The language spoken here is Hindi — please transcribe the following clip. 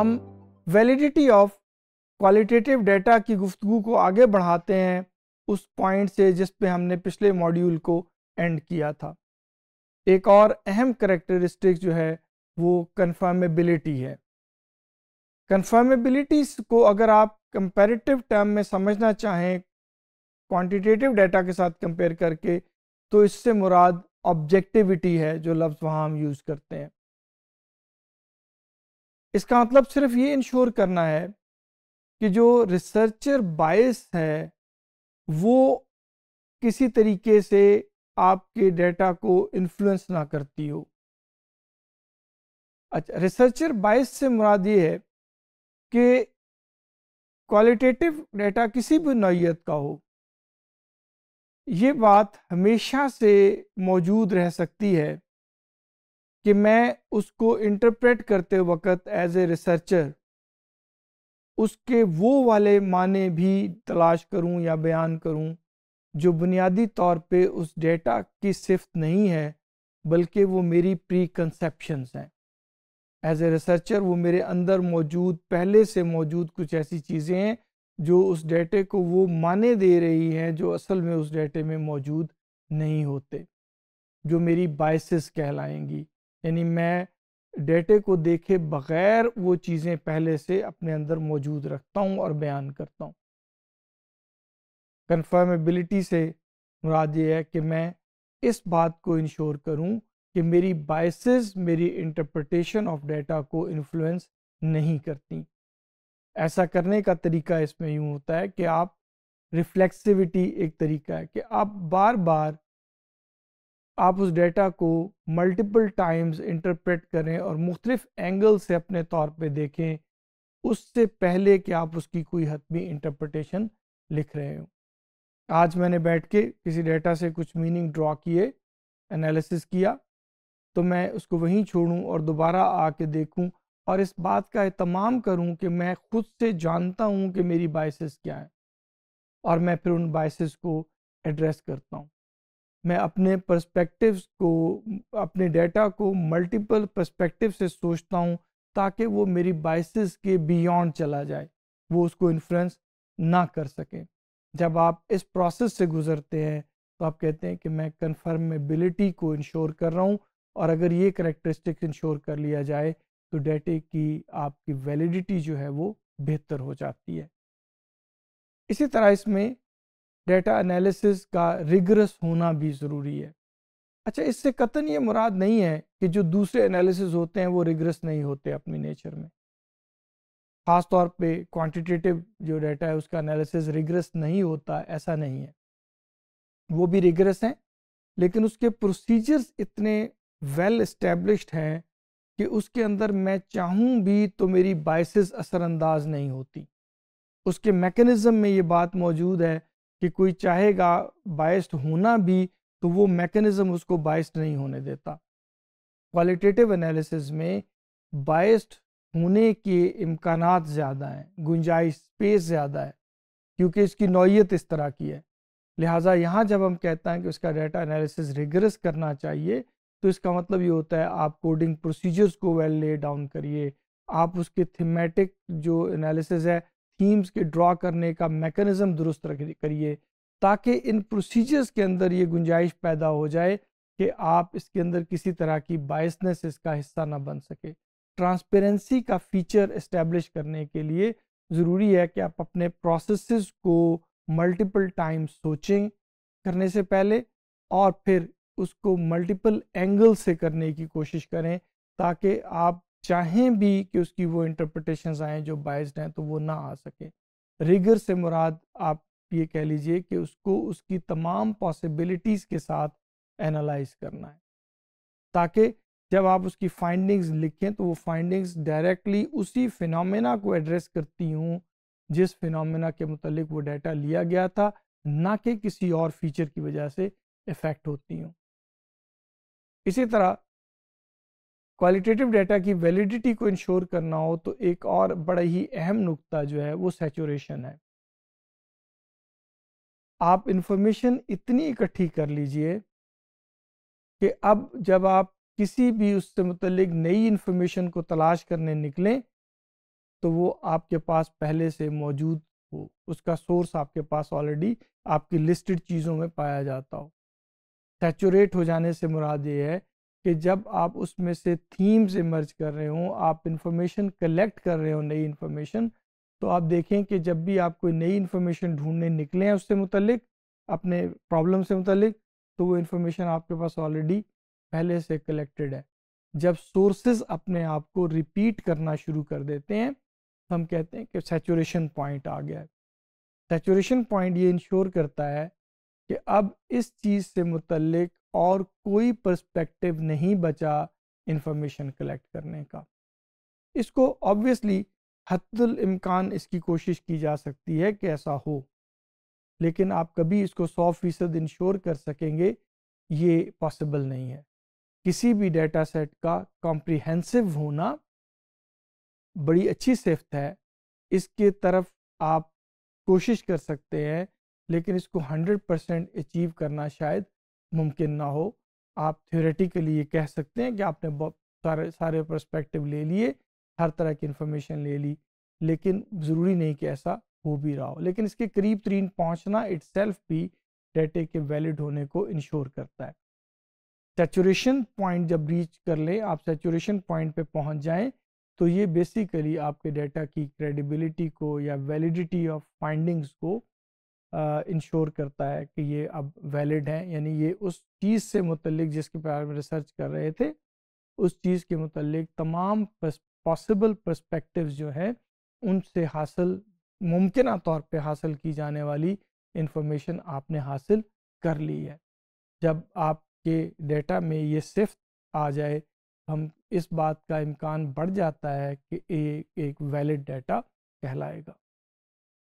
हम वैलिडिटी ऑफ क्वालिटेटिव डेटा की गुफ्तु को आगे बढ़ाते हैं उस पॉइंट से जिस पे हमने पिछले मॉड्यूल को एंड किया था एक और अहम करेक्टरिस्टिक जो है वो कन्फर्मेबिलिटी है कन्फर्मेबिलिटी को अगर आप कंपेरेटिव टर्म में समझना चाहें क्वांटिटेटिव डेटा के साथ कंपेयर करके तो इससे मुराद ऑब्जेक्टिविटी है जो लफ्ज़ वहाँ हम यूज़ करते हैं इसका मतलब सिर्फ ये इंश्योर करना है कि जो रिसर्चर बायस है वो किसी तरीके से आपके डेटा को इन्फ्लुएंस ना करती हो अच्छा रिसर्चर बायस से मुराद ये है कि क्वालिटेटिव डेटा किसी भी नौीयत का हो ये बात हमेशा से मौजूद रह सकती है कि मैं उसको इंटरप्रेट करते वक्त एज ए रिसर्चर उसके वो वाले माने भी तलाश करूं या बयान करूं जो बुनियादी तौर पे उस डेटा की सिर्फ नहीं है बल्कि वो मेरी प्री कंसेप्शंस हैं एज ए रिसर्चर वो मेरे अंदर मौजूद पहले से मौजूद कुछ ऐसी चीज़ें हैं जो उस डेटे को वो माने दे रही हैं जो असल में उस डेटे में मौजूद नहीं होते जो मेरी बाइसिस कहलाएंगी यानी मैं डेटे को देखे बगैर वो चीज़ें पहले से अपने अंदर मौजूद रखता हूँ और बयान करता हूँ कन्फर्मेबिलिटी से मुराद ये है कि मैं इस बात को इंश्योर करूँ कि मेरी बाइसेस मेरी इंटरप्रटेशन ऑफ डेटा को इन्फ्लुएंस नहीं करती ऐसा करने का तरीका इसमें यूँ होता है कि आप रिफ्लेक्सिविटी एक तरीका है कि आप बार बार आप उस डेटा को मल्टीपल टाइम्स इंटरप्रेट करें और मुख्तलिफ एंगल से अपने तौर पे देखें उससे पहले कि आप उसकी कोई हतमी इंटरप्रटेशन लिख रहे हो आज मैंने बैठ के किसी डेटा से कुछ मीनिंग ड्रॉ किए एनालिसिस किया तो मैं उसको वहीं छोड़ूं और दोबारा आके देखूं और इस बात का अहतमाम करूं कि मैं खुद से जानता हूं कि मेरी बाइसिस क्या हैं और मैं फिर उन बाइसिस को एड्रेस करता हूं मैं अपने पर्सपेक्टिव्स को अपने डेटा को मल्टीपल पर्सपेक्टिव से सोचता हूँ ताकि वो मेरी बाइसिस के बियॉन्ड चला जाए वो उसको इन्फ्लुएंस ना कर सकें जब आप इस प्रोसेस से गुजरते हैं तो आप कहते हैं कि मैं कन्फर्मेबिलिटी को इंश्योर कर रहा हूँ और अगर ये करेक्टरिस्टिक्स इंश्योर कर लिया जाए तो डेटे की आपकी वैलिडिटी जो है वो बेहतर हो जाती है इसी तरह इसमें डेटा एनालिसिस का रिगरस होना भी ज़रूरी है अच्छा इससे कतन ये मुराद नहीं है कि जो दूसरे एनालिसिस होते हैं वो रिगरस नहीं होते अपनी नेचर में ख़ास तौर पे क्वांटिटेटिव जो डाटा है उसका एनालिसिस रिगरस नहीं होता ऐसा नहीं है वो भी रिगरस हैं लेकिन उसके प्रोसीजर्स इतने वेल इस्टेब्लिश्ड हैं कि उसके अंदर मैं चाहूँ भी तो मेरी बाइसिस असरअंदाज नहीं होती उसके मेकनिज़म में ये बात मौजूद है कि कोई चाहेगा बायस्ड होना भी तो वो मैकेनिज़्म उसको बायस्ड नहीं होने देता क्वालिटेटिव एनालिसिस में बायस्ड होने के इम्कान ज़्यादा हैं गुंजाइश स्पेस ज़्यादा है क्योंकि इसकी नौीयत इस तरह की है लिहाजा यहाँ जब हम कहते हैं कि उसका डाटा एनालिसिस रिग्रेस करना चाहिए तो इसका मतलब ये होता है आप कोडिंग प्रोसीजर्स को वेल ले डाउन करिए आप उसके थीमेटिक जो एनालिसिस है स्कीम्स के ड्रॉ करने का मैकेनिज़्म दुरुस्त करिए ताकि इन प्रोसीजर्स के अंदर ये गुंजाइश पैदा हो जाए कि आप इसके अंदर किसी तरह की बायसनेस इसका हिस्सा ना बन सके ट्रांसपेरेंसी का फीचर इस्टेब्लिश करने के लिए ज़रूरी है कि आप अपने प्रोसेस को मल्टीपल टाइम सोचें करने से पहले और फिर उसको मल्टीपल एंगल से करने की कोशिश करें ताकि आप चाहें भी कि उसकी वो इंटरप्रटेशन आएँ जो बाइज हैं तो वो ना आ सके रिगर से मुराद आप ये कह लीजिए कि उसको उसकी तमाम पॉसिबिलिटीज़ के साथ एनालाइज करना है ताकि जब आप उसकी फाइंडिंग्स लिखें तो वो फाइंडिंग्स डायरेक्टली उसी फिनोमेना को एड्रेस करती हूँ जिस फिनोमेना के मतलब वो डाटा लिया गया था ना कि किसी और फीचर की वजह से इफ़ेक्ट होती हूँ इसी तरह क्वालिटेटिव डाटा की वैलिडिटी को इंश्योर करना हो तो एक और बड़ा ही अहम नुक्ता जो है वो सेचुरेशन है आप इंफॉर्मेशन इतनी इकट्ठी कर लीजिए कि अब जब आप किसी भी उससे मतलब नई इन्फॉर्मेशन को तलाश करने निकलें तो वो आपके पास पहले से मौजूद हो उसका सोर्स आपके पास ऑलरेडी आपकी लिस्टेड चीज़ों में पाया जाता हो सेचुरेट हो जाने से मुराद ये है कि जब आप उसमें से थीम से मर्ज कर रहे हो आप इंफॉर्मेशन कलेक्ट कर रहे हो नई इन्फॉर्मेशन तो आप देखें कि जब भी आप कोई नई इन्फॉर्मेशन ढूंढने निकले हैं उससे मुतलिक अपने प्रॉब्लम से मुतलिक तो वो इन्फॉर्मेशन आपके पास ऑलरेडी पहले से कलेक्टेड है जब सोर्सेज अपने आप को रिपीट करना शुरू कर देते हैं हम कहते हैं कि सेचुरेशन पॉइंट आ गया है सेचुरेशन पॉइंट ये इंश्योर करता है कि अब इस चीज़ से मुतलक और कोई पर्सपेक्टिव नहीं बचा इंफॉर्मेशन कलेक्ट करने का इसको ऑब्वियसली हतुल इसकी कोशिश की जा सकती है कि ऐसा हो लेकिन आप कभी इसको सौ फीसद इंश्योर कर सकेंगे ये पॉसिबल नहीं है किसी भी डेटा सेट का कॉम्प्रीहेंसिव होना बड़ी अच्छी सिफ्त है इसके तरफ आप कोशिश कर सकते हैं लेकिन इसको 100 परसेंट अचीव करना शायद मुमकिन ना हो आप थ्योरेटिकली ये कह सकते हैं कि आपने सारे सारे परस्पेक्टिव ले लिए हर तरह की इन्फॉर्मेशन ले ली लेकिन ज़रूरी नहीं कि ऐसा हो भी रहा हो लेकिन इसके करीब तरीन पहुँचना इट भी डेटे के वैलिड होने को इंश्योर करता है सेचुरेशन पॉइंट जब रीच कर लें आप सेचुरेशन पॉइंट पे पहुंच जाएं तो ये बेसिकली आपके डाटा की क्रेडिबिलिटी को या वैलिडिटी ऑफ फाइंडिंग्स को इंश्योर करता है कि ये अब वैलिड हैं यानी ये उस चीज़ से मुतलिक जिसके बारे में रिसर्च कर रहे थे उस चीज़ के मुतलिक तमाम पॉसिबल पर्सपेक्टिव जो हैं उनसे हासिल मुमकिन तौर पे हासिल की जाने वाली इंफॉर्मेशन आपने हासिल कर ली है जब आपके डेटा में ये सिफ्ट आ जाए हम इस बात का इम्कान बढ़ जाता है कि ये एक वैलिड डेटा कहलाएगा